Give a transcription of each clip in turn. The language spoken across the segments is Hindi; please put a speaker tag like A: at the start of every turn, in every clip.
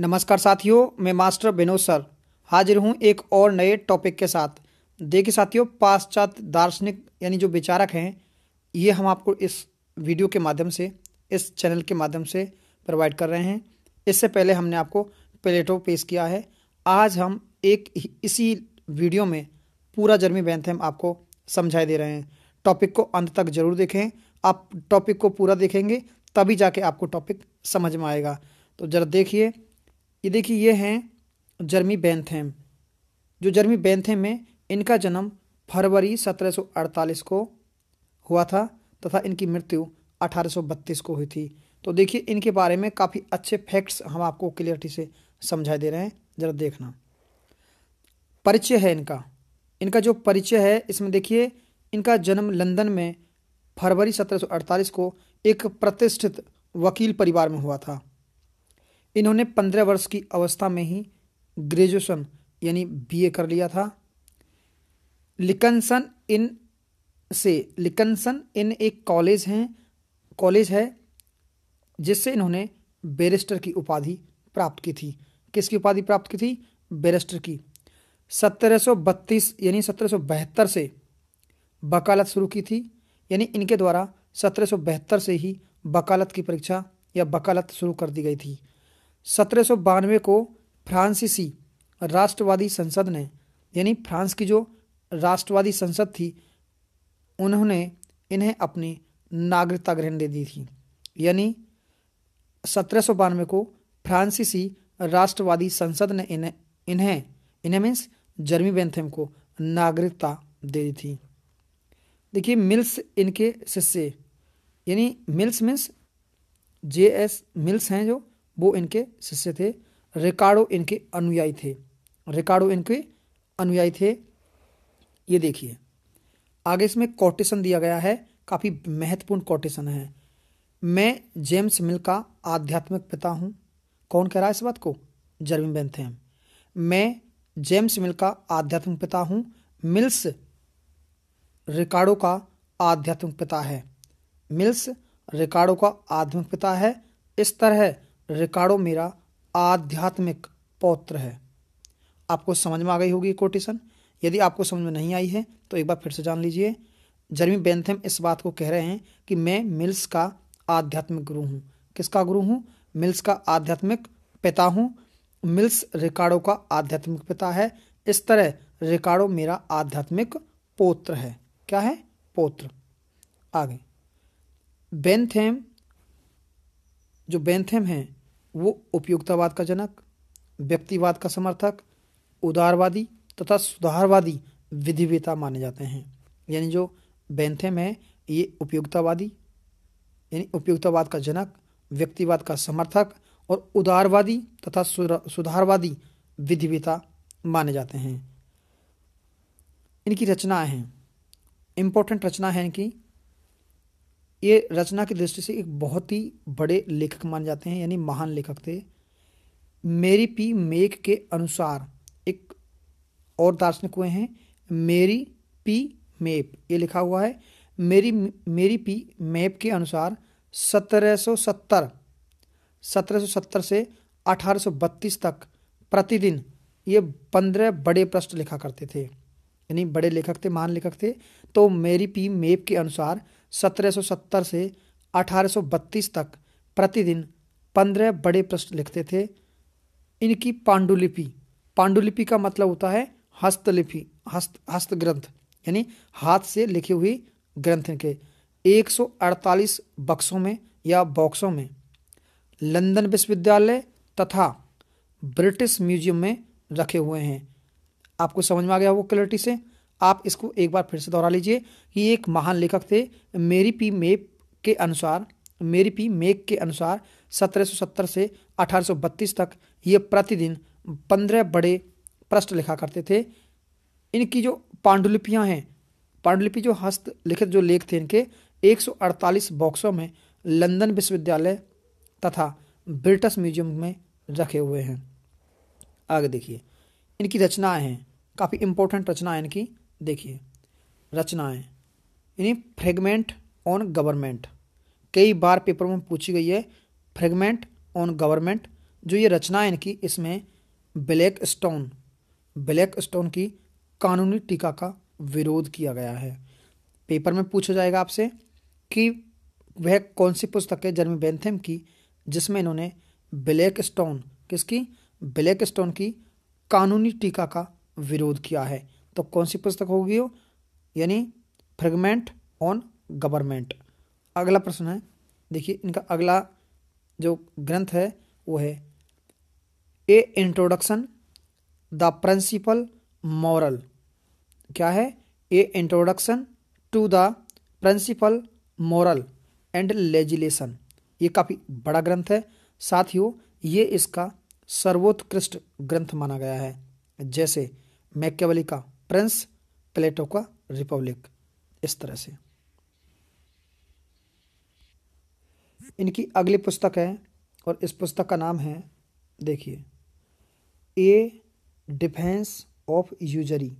A: नमस्कार साथियों मैं मास्टर विनोद सर हाजिर हूँ एक और नए टॉपिक के साथ देखिए साथियों पाश्चात्य दार्शनिक यानी जो विचारक हैं ये हम आपको इस वीडियो के माध्यम से इस चैनल के माध्यम से प्रोवाइड कर रहे हैं इससे पहले हमने आपको प्लेटो पेश किया है आज हम एक इसी वीडियो में पूरा जर्मी बैंथम आपको समझाई दे रहे हैं टॉपिक को अंत तक जरूर देखें आप टॉपिक को पूरा देखेंगे तभी जाके आपको टॉपिक समझ में आएगा तो जरा देखिए ये देखिए ये हैं जर्मी बैंथेम जो जर्मी बेंथेम में इनका जन्म फरवरी 1748 को हुआ था तथा इनकी मृत्यु 1832 को हुई थी तो देखिए इनके बारे में काफ़ी अच्छे फैक्ट्स हम आपको क्लियरिटी से समझाई दे रहे हैं ज़रा देखना परिचय है इनका इनका जो परिचय है इसमें देखिए इनका जन्म लंदन में फरवरी 1748 को एक प्रतिष्ठित वकील परिवार में हुआ था इन्होंने पंद्रह वर्ष की अवस्था में ही ग्रेजुएशन यानी बीए कर लिया था लिकनसन इन से लिकनसन इन एक कॉलेज हैं कॉलेज है जिससे इन्होंने बैरिस्टर की उपाधि प्राप्त की थी किसकी उपाधि प्राप्त की थी बैरिस्टर की 1732 यानी 1772 से वकालत शुरू की थी यानी इनके द्वारा 1772 से ही वकालत की परीक्षा या वकालत शुरू कर दी गई थी सत्रह को फ्रांसीसी राष्ट्रवादी संसद ने यानी फ्रांस की जो राष्ट्रवादी संसद थी उन्होंने इन्हें अपनी नागरिकता ग्रहण दे दी थी यानी सत्रह को फ्रांसीसी राष्ट्रवादी संसद ने इन्हें इन्हें इन्हें मीन्स जर्मी बेंथम को नागरिकता दे दी थी देखिए मिल्स इनके शिष्य यानी Mills means J S Mills हैं जो वो इनके शिष्य थे रिकार्डो इनके अनुयायी थे रिकार्डो इनके अनुयायी थे ये देखिए आगे इसमें कोटेशन दिया गया है काफ़ी महत्वपूर्ण कोटेशन है मैं जेम्स मिल का आध्यात्मिक पिता हूँ कौन कह रहा है इस बात को जर्विन बेंथेम मैं जेम्स मिल का आध्यात्मिक पिता हूँ मिल्स रिकार्डो का आध्यात्मिक पिता है मिल्स रिकार्डो का आध्यात्मिक पिता है इस तरह रिकार्डो मेरा आध्यात्मिक पौत्र है आपको समझ में आ गई होगी कोटेशन यदि आपको समझ में नहीं आई है तो एक बार फिर से जान लीजिए जर्मी बेंथम इस बात को कह रहे हैं कि मैं मिल्स का आध्यात्मिक गुरु हूँ किसका गुरु हूँ मिल्स का आध्यात्मिक पिता हूँ मिल्स रिकार्डो का आध्यात्मिक पिता है इस तरह रिकार्डो मेरा आध्यात्मिक पोत्र है क्या है पोत्र आगे बेंथेम जो बेंथम हैं वो उपयोगितावाद का जनक व्यक्तिवाद का समर्थक उदारवादी तथा सुधारवादी विधिवेता माने जाते हैं यानी जो बेंथम है ये उपयोगितावादी यानी उपयोगितावाद का जनक व्यक्तिवाद का समर्थक और उदारवादी तथा सुधारवादी विधिवेता माने जाते हैं इनकी रचनाएं हैं इम्पोर्टेंट रचना है इनकी ये रचना की दृष्टि से एक बहुत ही बड़े लेखक माने जाते हैं यानी महान लेखक थे मेरी पी मेक के अनुसार एक और दार्शनिक हुए हैं मेरी पी मेप ये लिखा हुआ है मेरी मेरी पी मेप के अनुसार 1770 1770 से 1832 तक प्रतिदिन ये पंद्रह बड़े प्रश्न लिखा करते थे यानी बड़े लेखक थे महान लेखक थे तो मेरी पी मेप के अनुसार 1770 से 1832 तक प्रतिदिन पंद्रह बड़े प्रश्न लिखते थे इनकी पांडुलिपि पांडुलिपि का मतलब होता है हस्तलिपि हस्त हस्तग्रंथ यानी हाथ से लिखी हुई ग्रंथ के 148 बक्सों में या बॉक्सों में लंदन विश्वविद्यालय तथा ब्रिटिश म्यूजियम में रखे हुए हैं आपको समझ में आ गया वो क्लैरिटी से आप इसको एक बार फिर से दोहरा लीजिए ये एक महान लेखक थे मेरी पी मेप के अनुसार मेरी पी मेक के अनुसार 1770 से 1832 तक ये प्रतिदिन पंद्रह बड़े प्रश्न लिखा करते थे इनकी जो पांडुलिपियाँ हैं पांडुलिपि जो हस्त लिखित जो लेख थे इनके 148 बॉक्सों में लंदन विश्वविद्यालय तथा ब्रिटिश म्यूजियम में रखे हुए हैं आगे देखिए इनकी रचनाएं हैं काफ़ी इम्पोर्टेंट रचनाएं इनकी देखिए रचनाएं यानी फ्रेगमेंट ऑन गवर्नमेंट कई बार पेपर में पूछी गई है फ्रेगमेंट ऑन गवर्नमेंट जो ये रचना है इनकी इसमें ब्लैक स्टोन ब्लैक स्टोन की कानूनी टीका का विरोध किया गया है पेपर में पूछा जाएगा आपसे कि वह कौन सी पुस्तक है जर्मी बेंथम की जिसमें इन्होंने ब्लैक स्टोन किसकी ब्लैक स्टोन की कानूनी टीका का विरोध किया है तो कौन सी पुस्तक होगी हो यानी फ्रेगमेंट ऑन गवर्नमेंट अगला प्रश्न है देखिए इनका अगला जो ग्रंथ है वो है a introduction the principle moral क्या है a introduction to the principle moral and legislation ये काफ़ी बड़ा ग्रंथ है साथ ही ये इसका सर्वोत्कृष्ट ग्रंथ माना गया है जैसे मैकेवली का फ्रेंस प्लेटो का रिपब्लिक इस तरह से इनकी अगली पुस्तक है और इस पुस्तक का नाम है देखिए ए डिफेंस ऑफ यूजरी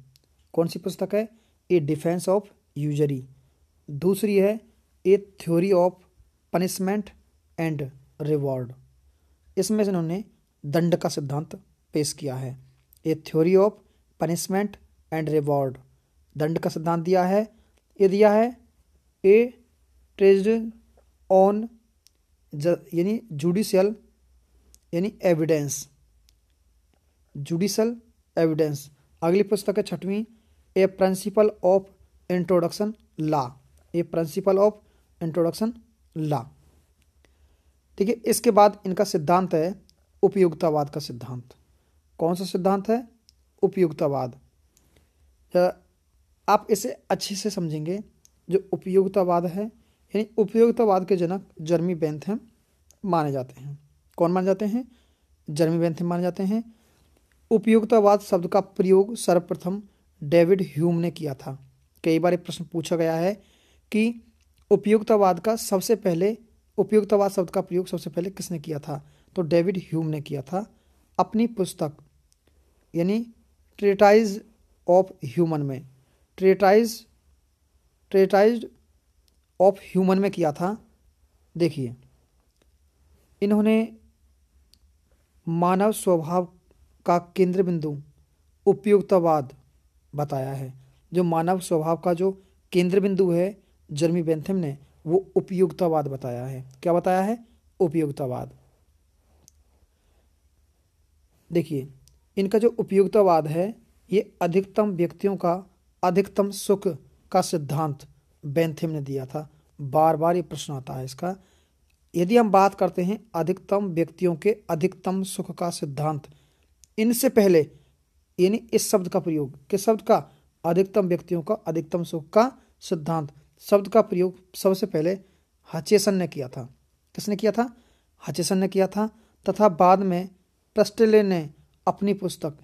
A: कौन सी पुस्तक है ए डिफेंस ऑफ यूजरी दूसरी है a theory of punishment and reward इसमें से इन्होंने दंड का सिद्धांत पेश किया है a theory of punishment and reward दंड का सिद्धांत दिया है ये दिया है ए ट्रेज ऑन यानी जुडिशियल यानी एविडेंस जुडिशल एविडेंस अगली पुस्तक है छठवीं a principle of introduction law a principle of introduction law ठीक है इसके बाद इनका सिद्धांत है उपयोगितावाद का सिद्धांत कौन सा सिद्धांत है उपयोगितावाद आप इसे अच्छे से समझेंगे जो उपयोगितावाद है यानी उपयोगितावाद के जनक जर्मी बेंथम माने जाते हैं कौन माने जाते हैं जर्मी बेंथम माने जाते हैं उपयोगितावाद शब्द का प्रयोग सर्वप्रथम डेविड ह्यूम ने किया था कई बार प्रश्न पूछा गया है कि उपयोगितावाद का सबसे पहले उपयोगितावाद शब्द का प्रयोग सबसे पहले किसने किया था तो डेविड ह्यूम ने किया था अपनी पुस्तक यानी ट्रेटाइज ऑफ ह्यूमन में ट्रेटाइज ट्रेटाइज ऑफ ह्यूमन में किया था देखिए इन्होंने मानव स्वभाव का केंद्र बिंदु उपयुक्तवाद बताया है जो मानव स्वभाव का जो केंद्र बिंदु है जर्मी बेंथम ने वो उपयुक्तवाद बताया है क्या बताया है उपयुक्तवाद देखिए इनका जो उपयुक्तवाद है ये अधिकतम व्यक्तियों का अधिकतम सुख का सिद्धांत बेंथिम ने दिया था बार बार ये प्रश्न आता है इसका यदि हम बात करते हैं अधिकतम व्यक्तियों के अधिकतम सुख का सिद्धांत इनसे पहले यानी इस शब्द का प्रयोग किस शब्द का अधिकतम व्यक्तियों का अधिकतम सुख का सिद्धांत शब्द का प्रयोग सबसे पहले हचेसन ने किया था किसने किया था हचेसन ने किया था तथा बाद में प्रस्टेले ने अपनी पुस्तक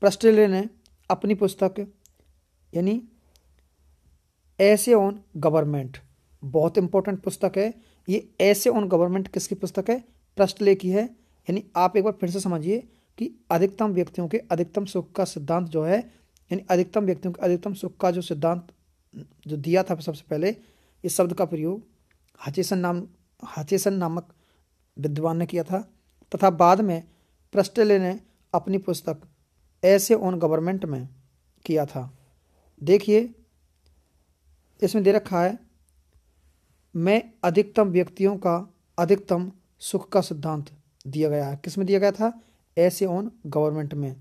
A: प्रस्टले ने अपनी पुस्तक यानी ऐसे ऑन गवर्नमेंट बहुत इंपॉर्टेंट पुस्तक है ये ऐसे ऑन गवर्नमेंट किसकी पुस्तक है प्रस्टले की है यानी आप एक बार फिर से समझिए कि अधिकतम व्यक्तियों के अधिकतम सुख का सिद्धांत जो है यानी अधिकतम व्यक्तियों के अधिकतम सुख का जो सिद्धांत जो दिया था सबसे पहले इस शब्द का प्रयोग हचेसन नाम हचेसन नामक विद्वान ने किया था तथा बाद में प्रस्टले ने अपनी पुस्तक ऐसे ऑन गवर्नमेंट में किया था देखिए इसमें दे रखा है मैं अधिकतम व्यक्तियों का अधिकतम सुख का सिद्धांत दिया गया है किस में दिया गया था ऐसे ऑन गवर्नमेंट में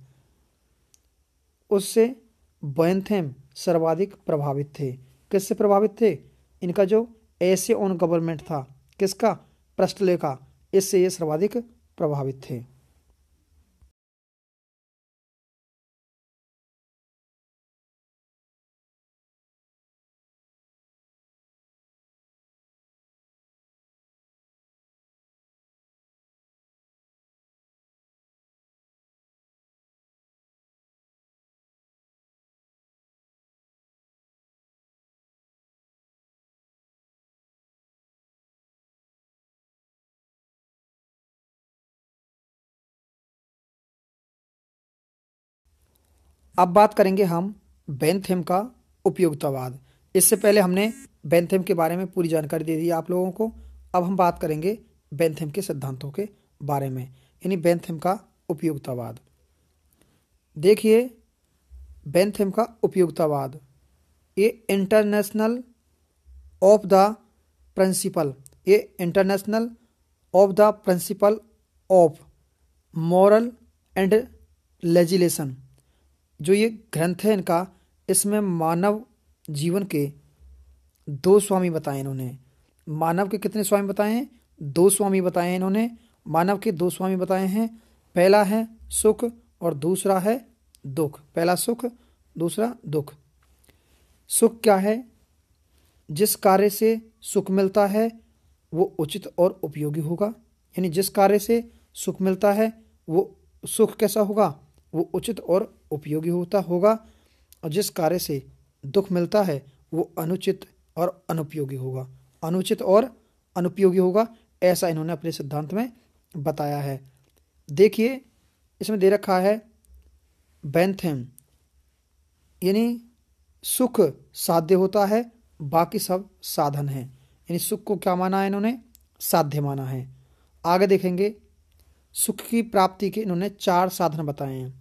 A: उससे बैंथेम सर्वाधिक प्रभावित थे किससे प्रभावित थे इनका जो ऐसे ऑन गवर्नमेंट था किसका प्रस्टले का इससे ये सर्वाधिक प्रभावित थे अब बात करेंगे हम बेंथेम का उपयोगितावाद इससे पहले हमने बेंथेम के बारे में पूरी जानकारी दे दी आप लोगों को अब हम बात करेंगे बेंथेम के सिद्धांतों के बारे में यानी बेंथेम का उपयोगितावाद देखिए बेंथेम का उपयोगितावाद ये इंटरनेशनल ऑफ द प्रिंसिपल ये international of the principle of moral and legislation जो ये ग्रंथ है इनका इसमें मानव जीवन के दो स्वामी बताए इन्होंने मानव के कितने स्वामी बताए हैं दो स्वामी बताए हैं इन्होंने मानव के दो स्वामी बताए हैं पहला है सुख और दूसरा है दुख पहला सुख दूसरा दुख सुख क्या है जिस कार्य से सुख मिलता है वो उचित और उपयोगी होगा यानी जिस कार्य से सुख मिलता है वो सुख कैसा होगा वो उचित और उपयोगी होता होगा और जिस कार्य से दुख मिलता है वो अनुचित और अनुपयोगी होगा अनुचित और अनुपयोगी होगा ऐसा इन्होंने अपने सिद्धांत में बताया है देखिए इसमें दे रखा है बैंथेम यानी सुख साध्य होता है बाकी सब साधन हैं यानी सुख को क्या माना है इन्होंने साध्य माना है आगे देखेंगे सुख की प्राप्ति के इन्होंने चार साधन बताए हैं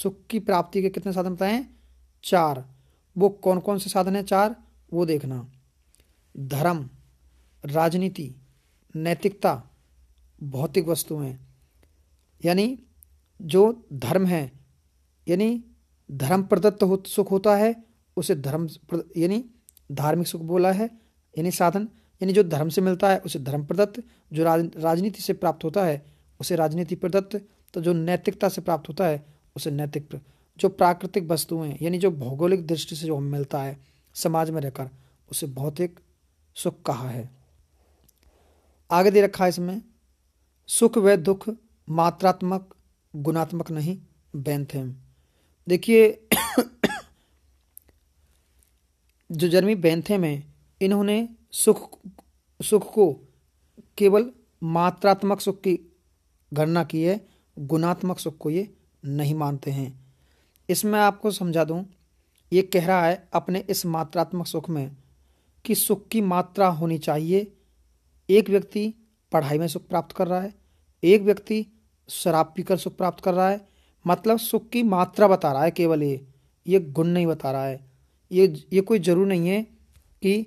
A: सुख की प्राप्ति के कितने साधन बताएं चार वो कौन कौन से साधन हैं चार वो देखना धर्म राजनीति नैतिकता भौतिक वस्तुएं यानी जो धर्म है यानी धर्म प्रदत्त हो, सुख होता है उसे धर्म यानी धार्मिक सुख बोला है यानी साधन यानी जो धर्म से मिलता है उसे धर्म प्रदत्त जो राज, राजनीति से प्राप्त होता है उसे राजनीति प्रदत्त तो जो नैतिकता से प्राप्त होता है उसे नैतिक जो प्राकृतिक वस्तुएं यानी जो भौगोलिक दृष्टि से जो हमें मिलता है समाज में रहकर उसे भौतिक सुख कहा है आगे दे रखा है इसमें सुख व दुख मात्रात्मक गुणात्मक नहीं बैंथेम देखिए जो जर्मी बैंथेम है इन्होंने सुख सुख को केवल मात्रात्मक सुख की गणना की है गुणात्मक सुख को ये नहीं मानते हैं इसमें आपको समझा दूं ये कह रहा है अपने इस मात्रात्मक सुख में कि सुख की मात्रा होनी चाहिए एक व्यक्ति पढ़ाई में सुख प्राप्त कर रहा है एक व्यक्ति शराब पीकर सुख प्राप्त कर रहा है मतलब सुख की मात्रा बता रहा है केवल ये ये गुण नहीं बता रहा है ये ये कोई जरूर नहीं है कि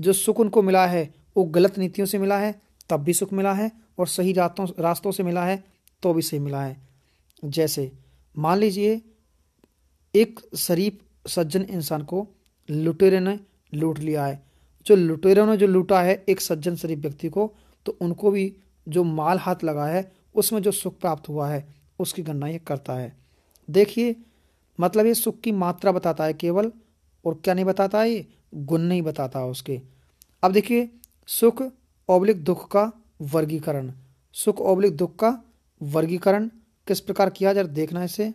A: जो सुख उनको मिला है वो गलत नीतियों से मिला है तब भी सुख मिला है और सही रातों रास्तों से मिला है तो भी सही मिला है जैसे मान लीजिए एक शरीफ सज्जन इंसान को लुटेरे ने लूट लिया है जो लुटेरों ने जो लूटा है एक सज्जन शरीफ व्यक्ति को तो उनको भी जो माल हाथ लगा है उसमें जो सुख प्राप्त हुआ है उसकी गणना ये करता है देखिए मतलब ये सुख की मात्रा बताता है केवल और क्या नहीं बताता है ये गुण नहीं बताता उसके अब देखिए सुख ओब्लिक दुख का वर्गीकरण सुख ओब्लिक दुख का वर्गीकरण किस प्रकार किया जरा देखना इसे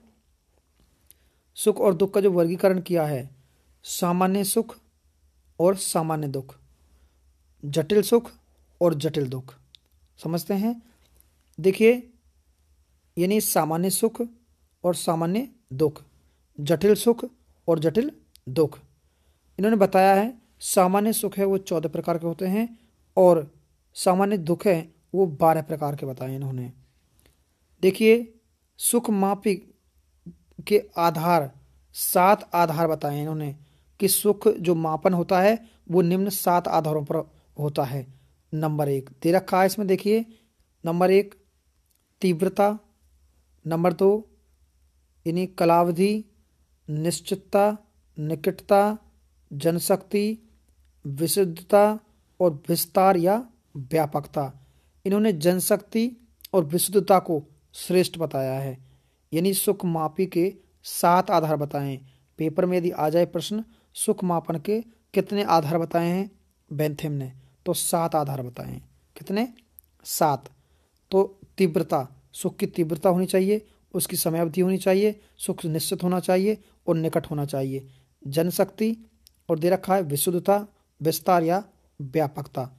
A: सुख और दुख का जो वर्गीकरण किया है सामान्य सुख और सामान्य दुख जटिल सुख और जटिल दुख समझते हैं देखिए यानी सामान्य सुख और सामान्य दुख जटिल सुख और जटिल दुख इन्होंने बताया है सामान्य सुख है वो चौदह प्रकार के होते हैं और सामान्य दुख है वो बारह प्रकार के बताए इन्होंने देखिए सुख मापी के आधार सात आधार बताए इन्होंने कि सुख जो मापन होता है वो निम्न सात आधारों पर होता है नंबर एक दे रखा है इसमें देखिए नंबर एक तीव्रता नंबर दो यानी कलावधि निश्चितता निकटता जनशक्ति विशुद्धता और विस्तार या व्यापकता इन्होंने जनशक्ति और विशुद्धता को श्रेष्ठ बताया है यानी सुख मापी के सात आधार बताएं पेपर में यदि आ जाए प्रश्न सुख मापन के कितने आधार बताए हैं बेंथेम ने तो सात आधार बताए हैं कितने सात तो तीव्रता सुख की तीव्रता होनी चाहिए उसकी समय अवधि होनी चाहिए सुख निश्चित होना चाहिए और निकट होना चाहिए जनशक्ति और दे रखा है विशुद्धता विस्तार या व्यापकता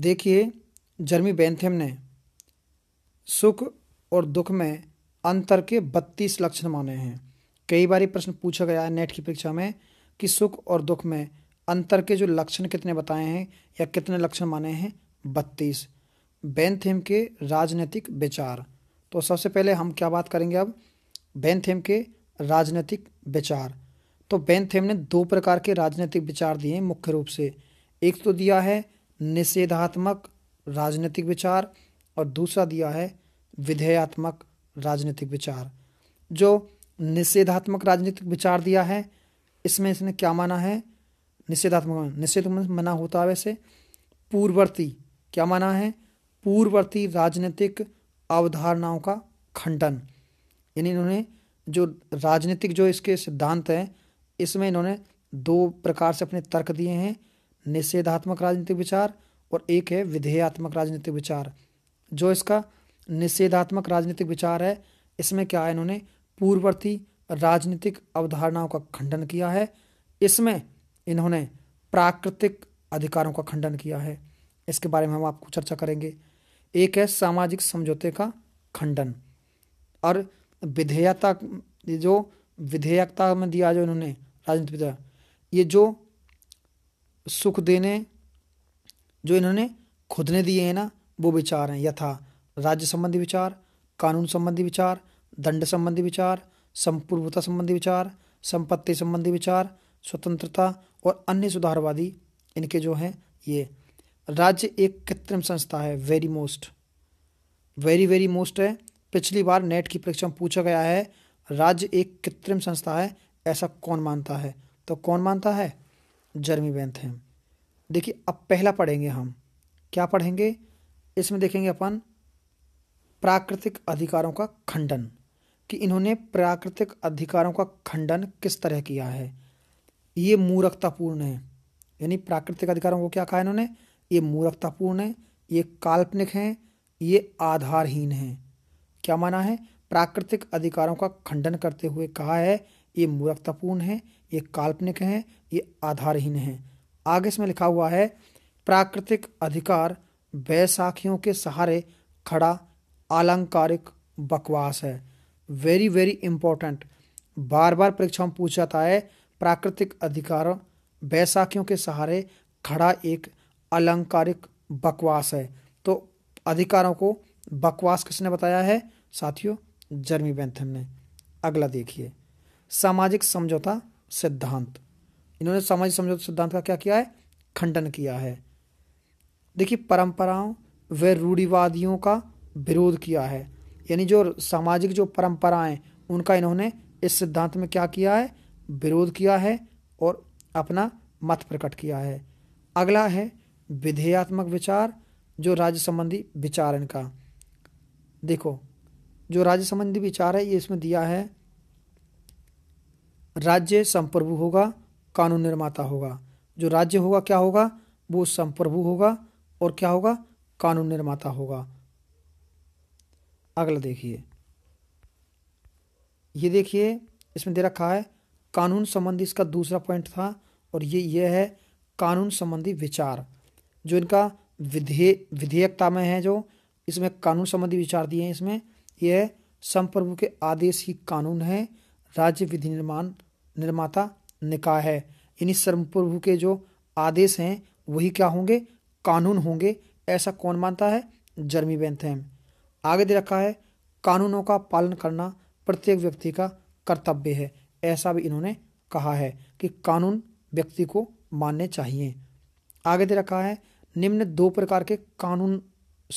A: देखिए जर्मी बेंथम ने सुख और दुख में अंतर के बत्तीस लक्षण माने हैं कई बार प्रश्न पूछा गया है नेट की परीक्षा में कि सुख और दुख में अंतर के जो लक्षण कितने बताए हैं या कितने लक्षण माने हैं बत्तीस बेंथेम के राजनीतिक विचार तो सबसे पहले हम क्या बात करेंगे अब बेंथेम के राजनीतिक विचार तो बेंथेम ने दो प्रकार के राजनीतिक विचार दिए मुख्य रूप से एक तो दिया है निषेधात्मक राजनीतिक विचार और दूसरा दिया है विधेयात्मक राजनीतिक विचार जो निषेधात्मक राजनीतिक विचार दिया है इसमें इसने क्या माना है निषेधात्मक निषेध मना होता है वैसे पूर्ववर्ती क्या माना है पूर्ववर्ती राजनीतिक अवधारणाओं का खंडन यानी इन्होंने जो राजनीतिक जो इसके सिद्धांत हैं इसमें इन्होंने दो प्रकार से अपने तर्क दिए हैं निषेधात्मक राजनीतिक विचार और एक है विधेयात्मक राजनीतिक विचार जो इसका निषेधात्मक राजनीतिक विचार है इसमें क्या है इन्होंने पूर्ववर्ती राजनीतिक अवधारणाओं का खंडन किया है इसमें इन्होंने प्राकृतिक अधिकारों का खंडन किया है इसके बारे में हम आपको चर्चा करेंगे एक है सामाजिक समझौते का खंडन और विधेयता जो विधेयकता में दिया जो इन्होंने राजनीतिक ये जो सुख देने जो इन्होंने खुद ने दिए हैं ना वो विचार हैं यथा राज्य संबंधी विचार कानून संबंधी विचार दंड संबंधी विचार संपूर्वता संबंधी विचार संपत्ति संबंधी विचार स्वतंत्रता और अन्य सुधारवादी इनके जो हैं ये राज्य एक कृत्रिम संस्था है very most very very most है पिछली बार नेट की परीक्षा में पूछा गया है राज्य एक कृत्रिम संस्था है ऐसा कौन मानता है तो कौन मानता है जर्मी बेंथेम देखिए अब पहला पढ़ेंगे हम क्या पढ़ेंगे इसमें देखेंगे अपन प्राकृतिक अधिकारों का खंडन कि इन्होंने प्राकृतिक अधिकारों का खंडन किस तरह किया है ये मूर्खतापूर्ण है यानी प्राकृतिक अधिकारों को क्या कहा इन्होंने ये मूर्खतापूर्ण है ये काल्पनिक हैं ये आधारहीन हैं क्या माना है प्राकृतिक अधिकारों का खंडन करते हुए कहा है ये मूर्खतापूर्ण है ये काल्पनिक हैं ये आधारहीन हैं आगे इसमें लिखा हुआ है प्राकृतिक अधिकार बैसाखियों के सहारे खड़ा आलंकारिक बकवास है वेरी वेरी इंपॉर्टेंट बार बार परीक्षा में पूछ जाता है प्राकृतिक अधिकारों बैसाखियों के सहारे खड़ा एक अलंकारिक बकवास है तो अधिकारों को बकवास किसने बताया है साथियों जर्मी बैंथन ने अगला देखिए सामाजिक समझौता सिद्धांत इन्होंने सामाजिक समझौता सिद्धांत का क्या किया है खंडन किया है देखिए परंपराओं व रूढ़िवादियों का विरोध किया है यानी जो सामाजिक जो परंपराएं उनका इन्होंने इस सिद्धांत में क्या किया है विरोध किया है और अपना मत प्रकट किया है अगला है विधेयात्मक विचार जो राज्य संबंधी विचार इनका देखो जो राज्य संबंधी विचार है ये इसमें दिया है राज्य संप्रभु होगा कानून निर्माता होगा जो राज्य होगा क्या होगा वो संप्रभु होगा और क्या होगा कानून निर्माता होगा अगला देखिए ये देखिए इसमें दे रखा है कानून संबंधी इसका दूसरा पॉइंट था और ये यह है कानून संबंधी विचार जो इनका विधेय विधेयकता में है जो इसमें कानून संबंधी विचार दिए हैं इसमें यह संप्रभु के आदेश ही कानून है राज्य विधि निर्माण निर्माता निकाय है इन्हीं सर्वप्रभु के जो आदेश हैं वही क्या होंगे कानून होंगे ऐसा कौन मानता है जर्मी बेंथेम आगे दे रखा है कानूनों का पालन करना प्रत्येक व्यक्ति का कर्तव्य है ऐसा भी इन्होंने कहा है कि कानून व्यक्ति को मानने चाहिए आगे दे रखा है निम्न दो प्रकार के कानून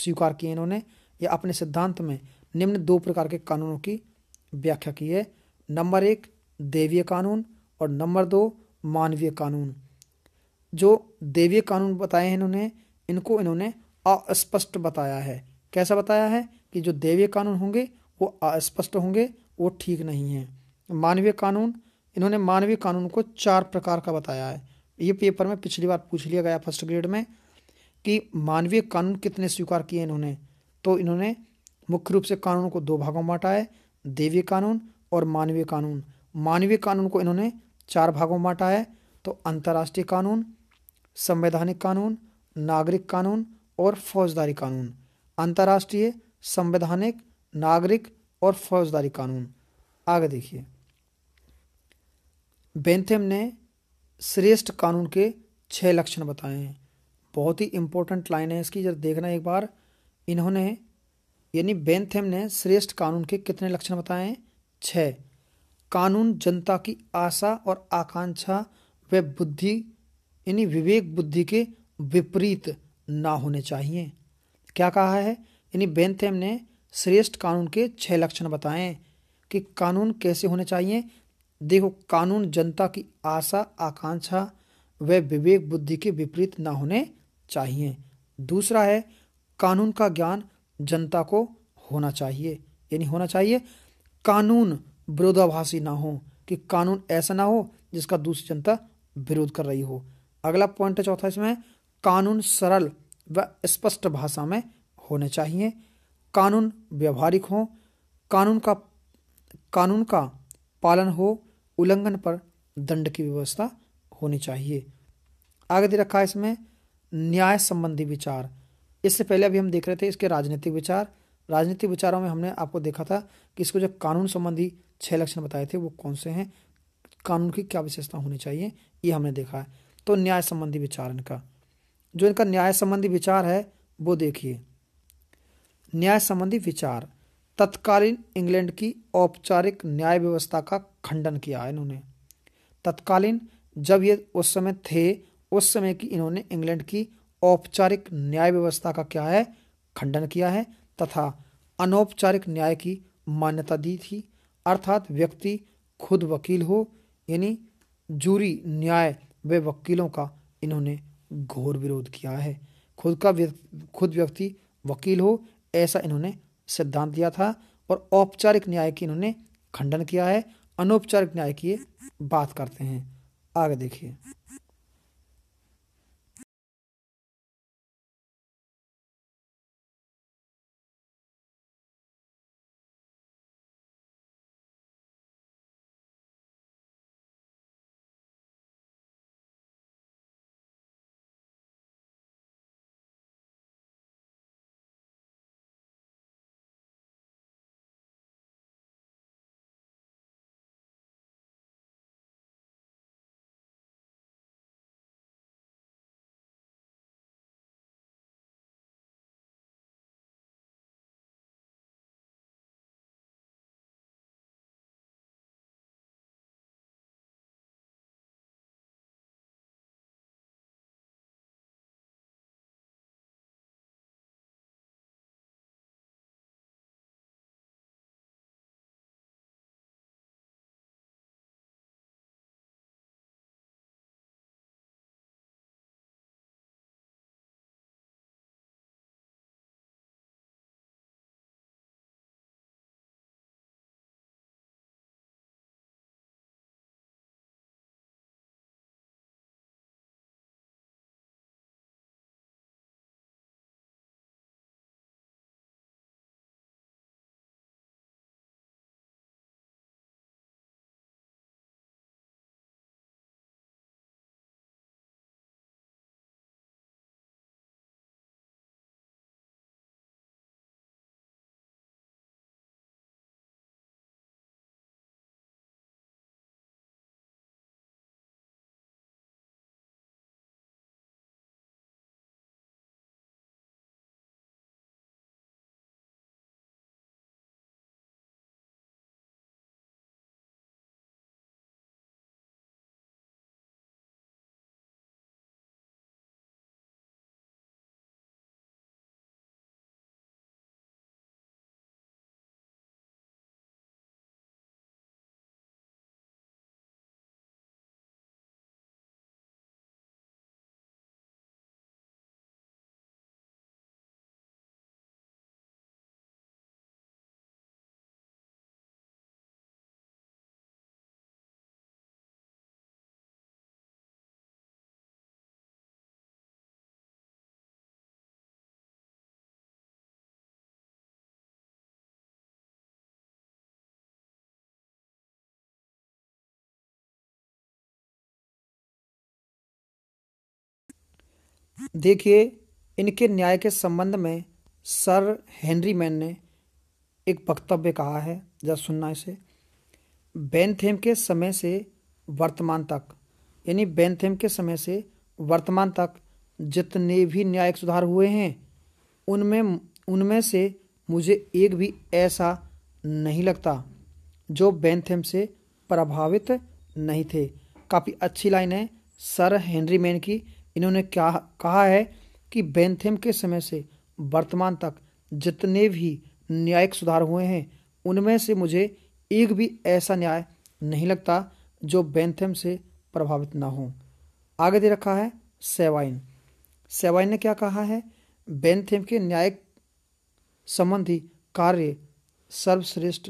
A: स्वीकार किए इन्होंने या अपने सिद्धांत में निम्न दो प्रकार के कानूनों की व्याख्या की है नंबर एक देवीय कानून और नंबर दो मानवीय कानून जो देवीय कानून बताए हैं इन्होंने इनको इन्होंने अस्पष्ट बताया है कैसा बताया है कि जो देवीय कानून होंगे वो अस्पष्ट होंगे वो ठीक नहीं है मानवीय कानून इन्होंने मानवीय कानून को चार प्रकार का बताया है ये पेपर में पिछली बार पूछ लिया गया फर्स्ट ग्रेड में कि मानवीय कानून कितने स्वीकार किए इन्होंने तो इन्होंने मुख्य रूप से कानून को दो भागों में बांटा है देवीय कानून और मानवीय कानून मानवीय कानून को इन्होंने चार भागों में बांटा है तो अंतर्राष्ट्रीय कानून संवैधानिक कानून नागरिक कानून और फौजदारी कानून अंतर्राष्ट्रीय संवैधानिक नागरिक और फौजदारी कानून आगे देखिए बेंथम ने श्रेष्ठ कानून के छह लक्षण बताए हैं बहुत ही इंपॉर्टेंट लाइन है इसकी जब देखना एक बार इन्होंने यानी बेंथम ने श्रेष्ठ कानून के कितने लक्षण बताए हैं छः कानून जनता की आशा और आकांक्षा व बुद्धि यानी विवेक बुद्धि के विपरीत ना होने चाहिए क्या कहा है यानी बेंथेम ने श्रेष्ठ कानून के छह लक्षण बताए कि कानून कैसे होने चाहिए देखो कानून जनता की आशा आकांक्षा व विवेक बुद्धि के विपरीत ना होने चाहिए दूसरा है कानून का ज्ञान जनता को होना चाहिए यानी होना चाहिए कानून विरोधाभासी ना हो कि कानून ऐसा ना हो जिसका दूसरी जनता विरोध कर रही हो अगला पॉइंट है चौथा इसमें कानून सरल व स्पष्ट भाषा में होने चाहिए कानून व्यवहारिक हो कानून का कानून का पालन हो उल्लंघन पर दंड की व्यवस्था होनी चाहिए आगे दे रखा है इसमें न्याय संबंधी विचार इससे पहले अभी हम देख रहे थे इसके राजनीतिक विचार राजनीतिक विचारों में हमने आपको देखा था कि इसको जो कानून संबंधी छह लक्षण बताए थे वो कौन से हैं कानून की क्या विशेषता होनी चाहिए ये हमने देखा है तो न्याय संबंधी विचार इनका जो इनका न्याय संबंधी विचार है वो देखिए न्याय संबंधी विचार तत्कालीन इंग्लैंड की औपचारिक न्याय व्यवस्था का खंडन किया है इन्होंने तत्कालीन जब ये उस समय थे उस समय की इन्होंने इंग्लैंड की औपचारिक न्याय व्यवस्था का क्या है खंडन किया है तथा अनौपचारिक न्याय की मान्यता दी थी अर्थात व्यक्ति खुद वकील हो यानी जूरी न्याय व वकीलों का इन्होंने घोर विरोध किया है खुद का व्यक्ति खुद व्यक्ति वकील हो ऐसा इन्होंने सिद्धांत दिया था और औपचारिक न्याय की इन्होंने खंडन किया है अनौपचारिक न्याय की बात करते हैं आगे देखिए देखिए इनके न्याय के संबंध में सर हेनरी मैन ने एक वक्तव्य कहा है जरा सुनना इसे बैनथेम के समय से वर्तमान तक यानी बैनथेम के समय से वर्तमान तक जितने भी न्यायिक सुधार हुए हैं उनमें उनमें से मुझे एक भी ऐसा नहीं लगता जो बैनथेम से प्रभावित नहीं थे काफ़ी अच्छी लाइन है सर हेनरी मैन की इन्होंने क्या कहा है कि बेंथेम के समय से वर्तमान तक जितने भी न्यायिक सुधार हुए हैं उनमें से मुझे एक भी ऐसा न्याय नहीं लगता जो बेंथेम से प्रभावित ना हो आगे दे रखा है सेवाइन सेवाइन ने क्या कहा है बेंथेम के न्यायिक संबंधी कार्य सर्वश्रेष्ठ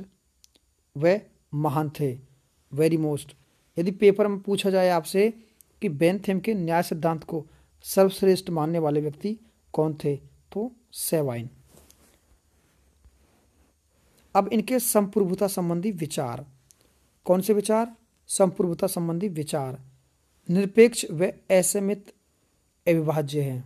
A: व महान थे वेरी मोस्ट यदि पेपर में पूछा जाए आपसे कि बेंथेम के न्याय सिद्धांत को सर्वश्रेष्ठ मानने वाले व्यक्ति कौन थे तो सेवाइन अब इनके संप्रभुता संबंधी विचार कौन से विचार संप्रभुता संबंधी विचार निरपेक्ष व असमित अविभाज्य हैं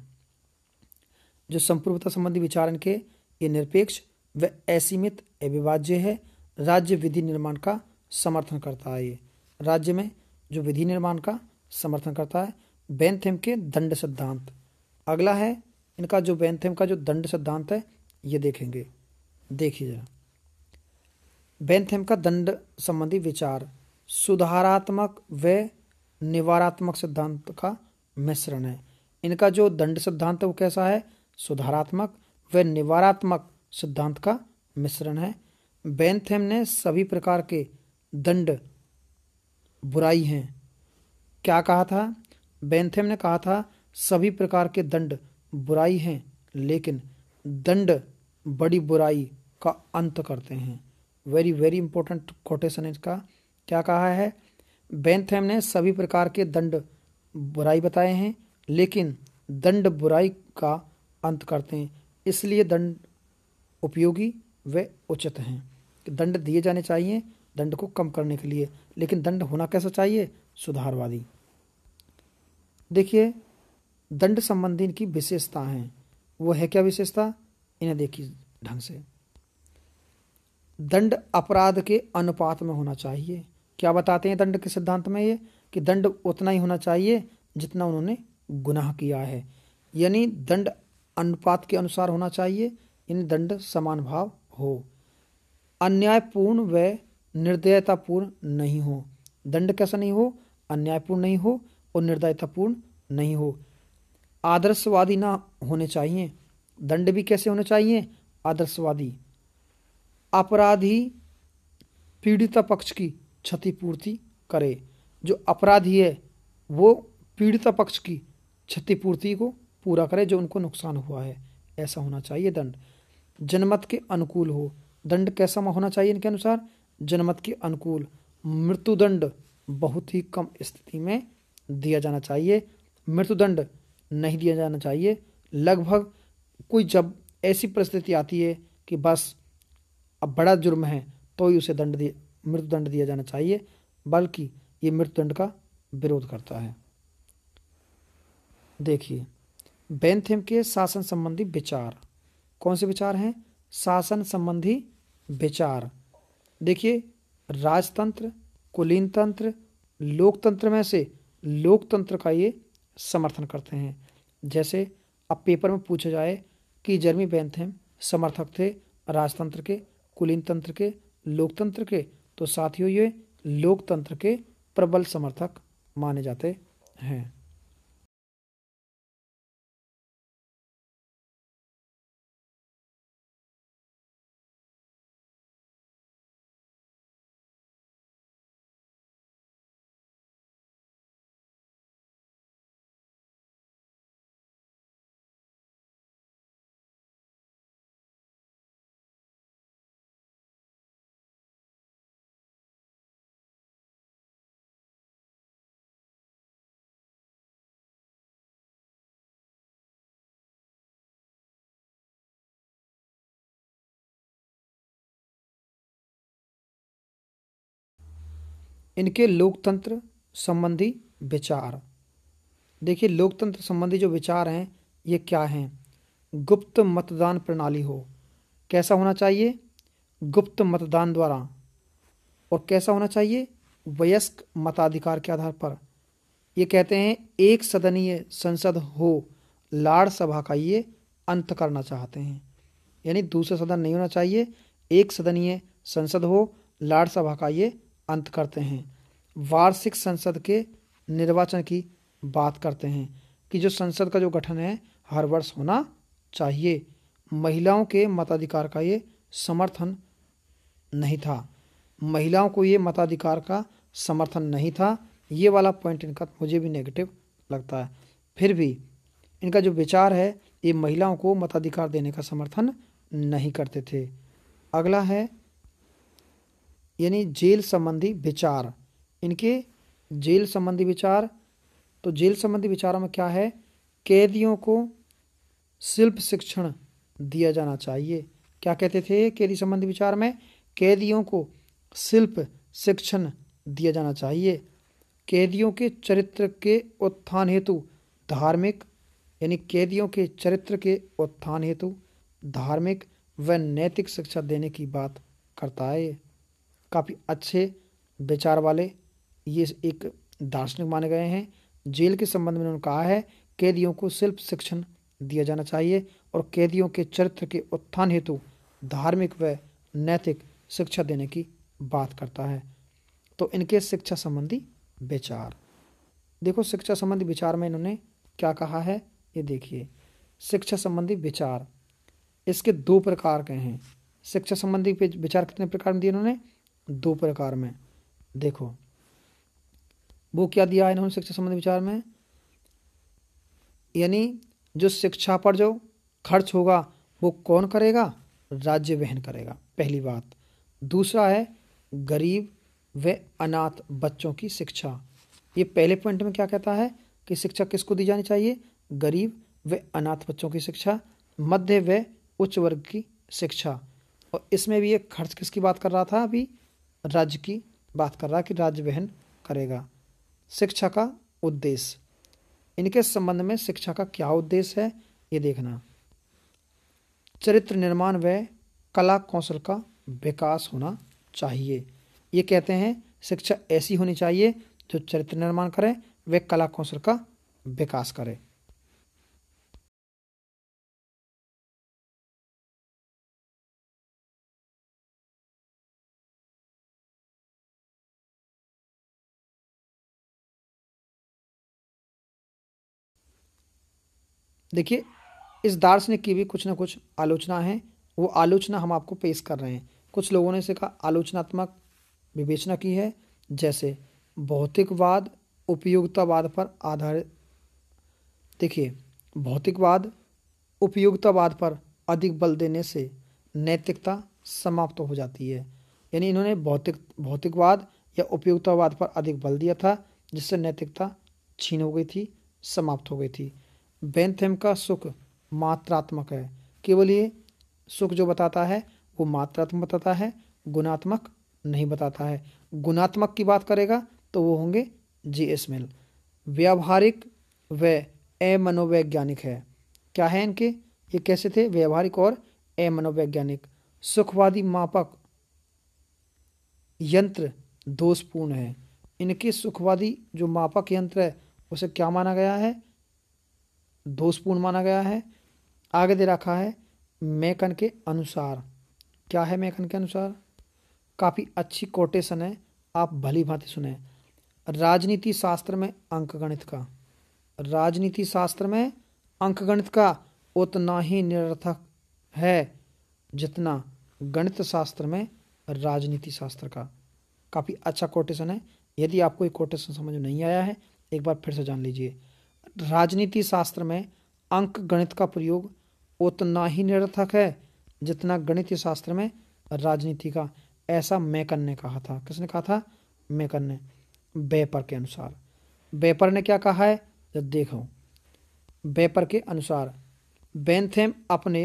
A: जो संपूर्वता संबंधी विचार इनके ये निरपेक्ष व असीमित अविभाज्य है राज्य विधि निर्माण का समर्थन करता है ये राज्य में जो विधि निर्माण का समर्थन करता है बेंथेम के दंड सिद्धांत अगला है इनका जो बेंथेम का जो दंड सिद्धांत है ये देखेंगे देखिए जरा बेंथेम का दंड संबंधी विचार सुधारात्मक व निवारात्मक सिद्धांत का मिश्रण है इनका जो दंड सिद्धांत है वो कैसा है सुधारात्मक व निवारात्मक सिद्धांत का मिश्रण है बेंथेम ने सभी प्रकार के दंड बुराई हैं क्या कहा था बेंथेम ने कहा था सभी प्रकार के दंड बुराई हैं लेकिन दंड बड़ी बुराई का अंत करते हैं वेरी वेरी इंपॉर्टेंट कोटेशन इसका क्या कहा है बेंथेम ने सभी प्रकार के दंड बुराई बताए हैं लेकिन दंड बुराई का अंत करते हैं इसलिए दंड उपयोगी वे उचित हैं दंड दिए जाने चाहिए दंड को कम करने के लिए लेकिन दंड होना कैसा चाहिए सुधारवादी देखिए दंड संबंधी इनकी विशेषता हैं वो है क्या विशेषता इन्हें देखिए ढंग से दंड अपराध के अनुपात में होना चाहिए क्या बताते हैं दंड के सिद्धांत में ये कि दंड उतना ही होना चाहिए जितना उन्होंने गुनाह किया है यानी दंड अनुपात के अनुसार होना चाहिए इन दंड समान भाव हो अन्यायपूर्ण व निर्दयतापूर्ण नहीं हो दंड कैसा नहीं हो अन्यायपूर्ण नहीं हो और निर्दयतापूर्ण नहीं हो आदर्शवादी ना होने चाहिए दंड भी कैसे होने चाहिए आदर्शवादी अपराधी पीड़िता पक्ष की क्षतिपूर्ति करे जो अपराधी है वो पीड़िता पक्ष की क्षतिपूर्ति को पूरा करे जो उनको नुकसान हुआ है ऐसा होना चाहिए दंड जनमत के अनुकूल हो दंड कैसा होना चाहिए इनके अनुसार जनमत के अनुकूल मृत्युदंड बहुत ही कम स्थिति में दिया जाना चाहिए मृत्युदंड नहीं दिया जाना चाहिए लगभग कोई जब ऐसी परिस्थिति आती है कि बस अब बड़ा जुर्म है तो ही उसे दंड दिया मृत्युदंड दिया जाना चाहिए बल्कि ये मृत्युदंड का विरोध करता है देखिए बैंथेम के शासन संबंधी विचार कौन से विचार हैं शासन संबंधी विचार देखिए राजतंत्र कुलीन तंत्र लोकतंत्र में से लोकतंत्र का ये समर्थन करते हैं जैसे अब पेपर में पूछा जाए कि जर्मी बैंथेम समर्थक थे राजतंत्र के कुलीन तंत्र के लोकतंत्र के तो साथियों ये लोकतंत्र के प्रबल समर्थक माने जाते हैं इनके लोकतंत्र संबंधी विचार देखिए लोकतंत्र संबंधी जो विचार हैं ये क्या हैं गुप्त मतदान प्रणाली हो कैसा होना चाहिए गुप्त मतदान द्वारा और कैसा होना चाहिए वयस्क मताधिकार के आधार पर ये कहते हैं एक सदनीय संसद हो लाड़ सभा का ये अंत करना चाहते हैं यानी दूसरा सदन नहीं होना चाहिए एक सदनीय संसद हो लाड़ सभा का ये अंत करते हैं वार्षिक संसद के निर्वाचन की बात करते हैं कि जो संसद का जो गठन है हर वर्ष होना चाहिए महिलाओं के मताधिकार का ये समर्थन नहीं था महिलाओं को ये मताधिकार का समर्थन नहीं था ये वाला पॉइंट इनका मुझे भी नेगेटिव लगता है फिर भी इनका जो विचार है ये महिलाओं को मताधिकार देने का समर्थन नहीं करते थे अगला है यानी जेल संबंधी विचार इनके जेल संबंधी विचार तो जेल संबंधी विचारों में क्या है कैदियों को शिल्प शिक्षण दिया जाना चाहिए क्या कहते थे कैदी संबंधी विचार में कैदियों को शिल्प शिक्षण दिया जाना चाहिए कैदियों के चरित्र के उत्थान हेतु धार्मिक यानी कैदियों के चरित्र के उत्थान हेतु धार्मिक व नैतिक शिक्षा देने की बात करता है काफ़ी अच्छे विचार वाले ये एक दार्शनिक माने गए हैं जेल के संबंध में उन्होंने कहा है कैदियों को शिल्प शिक्षण दिया जाना चाहिए और कैदियों के चरित्र के उत्थान हेतु धार्मिक व नैतिक शिक्षा देने की बात करता है तो इनके शिक्षा संबंधी विचार देखो शिक्षा संबंधी विचार में इन्होंने क्या कहा है ये देखिए शिक्षा संबंधी विचार इसके दो प्रकार के हैं शिक्षा संबंधी विचार कितने प्रकार में दिए इन्होंने दो प्रकार में देखो वो क्या दिया है इन्होंने शिक्षा संबंधी विचार में यानी जो शिक्षा पर जो खर्च होगा वो कौन करेगा राज्य वहन करेगा पहली बात दूसरा है गरीब व अनाथ बच्चों की शिक्षा ये पहले पॉइंट में क्या कहता है कि शिक्षा किसको दी जानी चाहिए गरीब व अनाथ बच्चों की शिक्षा मध्य व उच्च वर्ग की शिक्षा और इसमें भी ये खर्च किसकी बात कर रहा था अभी राज्य की बात कर रहा है कि राज्य वहन करेगा शिक्षा का उद्देश्य इनके संबंध में शिक्षा का क्या उद्देश्य है ये देखना चरित्र निर्माण व कला कौशल का विकास होना चाहिए ये कहते हैं शिक्षा ऐसी होनी चाहिए जो चरित्र निर्माण करे वे कला कौशल का विकास करें देखिए इस दार्शनिक की भी कुछ ना कुछ आलोचना है वो आलोचना हम आपको पेश कर रहे हैं कुछ लोगों ने इसे कहा आलोचनात्मक विवेचना की है जैसे भौतिकवाद उपयोगितावाद पर आधारित देखिए भौतिकवाद उपयोगितावाद पर अधिक बल देने से नैतिकता समाप्त तो हो जाती है यानी इन्होंने भौतिक भौतिकवाद या उपयोगितावाद पर अधिक बल दिया था जिससे नैतिकता छीन हो गई थी समाप्त हो गई थी बेंथम का सुख मात्रात्मक है केवल ये सुख जो बताता है वो मात्रात्मक बताता है गुणात्मक नहीं बताता है गुणात्मक की बात करेगा तो वो होंगे जी एस मिल व्यावहारिक व अमनोवैज्ञानिक है क्या है इनके ये कैसे थे व्यावहारिक और अमनोवैज्ञानिक सुखवादी मापक यंत्र दोषपूर्ण है इनके सुखवादी जो मापक यंत्र है उसे क्या माना गया है दोषपूर्ण माना गया है आगे दे रखा है मेकन के अनुसार क्या है मेकन के अनुसार काफ़ी अच्छी कोटेशन है आप भली भांति सुने राजनीति शास्त्र में अंक गणित का राजनीति शास्त्र में अंक गणित का उतना ही निरर्थक है जितना गणित शास्त्र में राजनीति शास्त्र का काफ़ी अच्छा कोटेशन है यदि आपको ये कोटेशन समझ नहीं आया है एक बार फिर से जान लीजिए राजनीति शास्त्र में अंक गणित का प्रयोग उतना ही निरर्थक है जितना गणित शास्त्र में राजनीति का ऐसा मैकन ने कहा था किसने कहा था मैकन ने बेपर के अनुसार बेपर ने क्या कहा है जब देखो बेपर के अनुसार बेंथेम अपने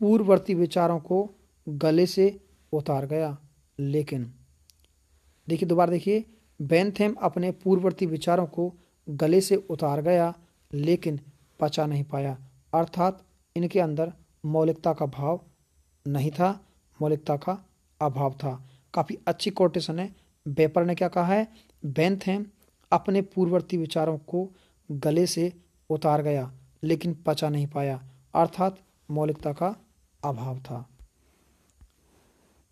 A: पूर्ववर्ती विचारों को गले से उतार गया लेकिन देखिए दोबारा देखिए बेंथेम अपने पूर्ववर्ती विचारों को गले से उतार गया लेकिन पचा नहीं पाया अर्थात इनके अंदर मौलिकता का भाव नहीं था मौलिकता का अभाव था काफ़ी अच्छी कोटेशन है बेपर ने क्या कहा है बेंथ हैं अपने पूर्ववर्ती विचारों को गले से उतार गया लेकिन पचा नहीं पाया अर्थात मौलिकता का अभाव था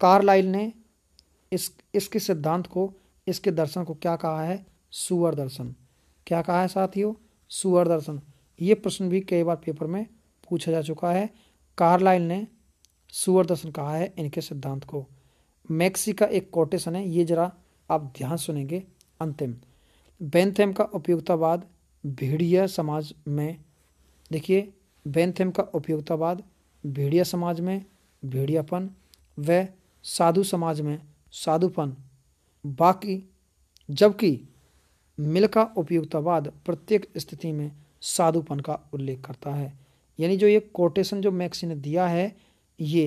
A: कार्लाइल ने इस इसके सिद्धांत को इसके दर्शन को क्या कहा है सुअर दर्शन क्या कहा है साथियों सुअर दर्शन ये प्रश्न भी कई बार पेपर में पूछा जा चुका है कार्लाइल ने सुअर दर्शन कहा है इनके सिद्धांत को मैक्सी का एक कोटेशन है ये जरा आप ध्यान सुनेंगे अंतिम बेंथेम का उपयोगितावाद भीड़िया समाज में देखिए बेंथेम का उपयोगितावाद भीड़िया समाज में भीड़ियापन व साधु समाज में साधुपन बाकी जबकि मिल का उपयुक्तवाद प्रत्येक स्थिति में साधुपन का उल्लेख करता है यानी जो ये कोटेशन जो मैक्सी ने दिया है ये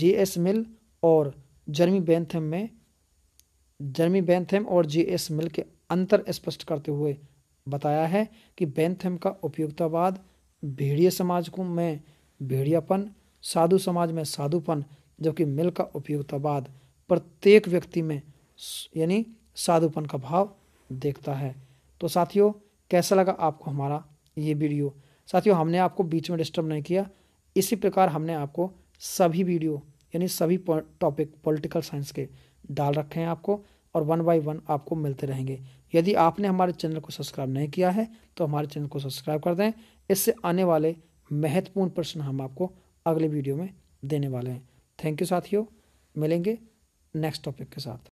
A: जे एस मिल और जर्मी बैंथम में जर्मी बैंथम और जे एस मिल के अंतर स्पष्ट करते हुए बताया है कि बैंथम का उपयुक्तवाद भेड़िया समाज को में भेड़ियापन साधु समाज में साधुपन जबकि मिल का उपयुक्तवाद प्रत्येक व्यक्ति में यानी साधुपन का भाव देखता है तो साथियों कैसा लगा आपको हमारा ये वीडियो साथियों हमने आपको बीच में डिस्टर्ब नहीं किया इसी प्रकार हमने आपको सभी वीडियो यानी सभी टॉपिक पॉलिटिकल साइंस के डाल रखे हैं आपको और वन बाय वन आपको मिलते रहेंगे यदि आपने हमारे चैनल को सब्सक्राइब नहीं किया है तो हमारे चैनल को सब्सक्राइब कर दें इससे आने वाले महत्वपूर्ण प्रश्न हम आपको अगले वीडियो में देने वाले हैं थैंक यू साथियों मिलेंगे नेक्स्ट टॉपिक के साथ